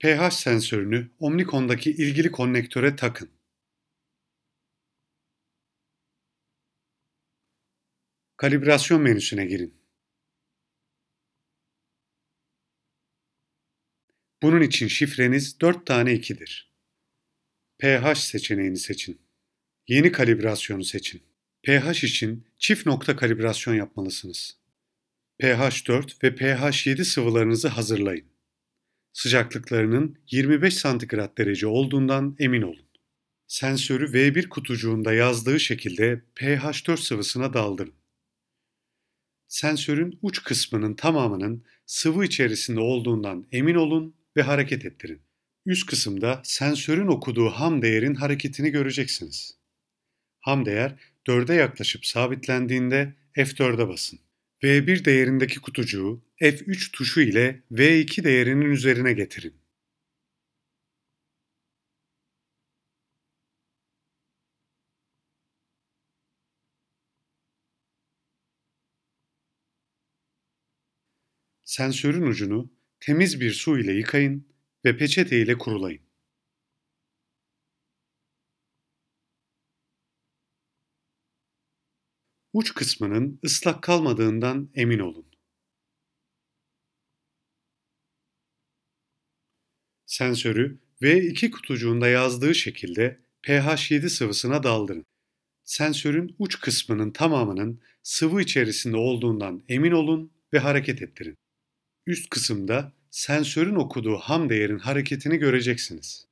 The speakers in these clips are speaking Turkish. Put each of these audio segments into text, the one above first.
pH sensörünü Omnicon'daki ilgili konnektöre takın. Kalibrasyon menüsüne girin. Bunun için şifreniz 4 tane 2'dir. pH seçeneğini seçin. Yeni kalibrasyonu seçin. pH için çift nokta kalibrasyon yapmalısınız. pH 4 ve pH 7 sıvılarınızı hazırlayın sıcaklıklarının 25 santigrat derece olduğundan emin olun. Sensörü V1 kutucuğunda yazdığı şekilde pH4 sıvısına daldırın. Sensörün uç kısmının tamamının sıvı içerisinde olduğundan emin olun ve hareket ettirin. Üst kısımda sensörün okuduğu ham değerin hareketini göreceksiniz. Ham değer 4'e yaklaşıp sabitlendiğinde F4'e basın. V1 değerindeki kutucuğu F3 tuşu ile V2 değerinin üzerine getirin. Sensörün ucunu temiz bir su ile yıkayın ve peçete ile kurulayın. uç kısmının ıslak kalmadığından emin olun. Sensörü V2 kutucuğunda yazdığı şekilde pH 7 sıvısına daldırın. Sensörün uç kısmının tamamının sıvı içerisinde olduğundan emin olun ve hareket ettirin. Üst kısımda sensörün okuduğu ham değerin hareketini göreceksiniz.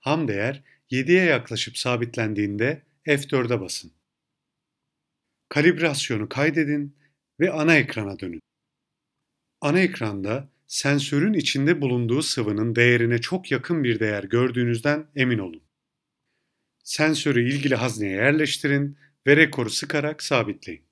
Ham değer 7'ye yaklaşıp sabitlendiğinde F4'e basın kalibrasyonu kaydedin ve ana ekrana dönün. Ana ekranda sensörün içinde bulunduğu sıvının değerine çok yakın bir değer gördüğünüzden emin olun. Sensörü ilgili hazneye yerleştirin ve rekoru sıkarak sabitleyin.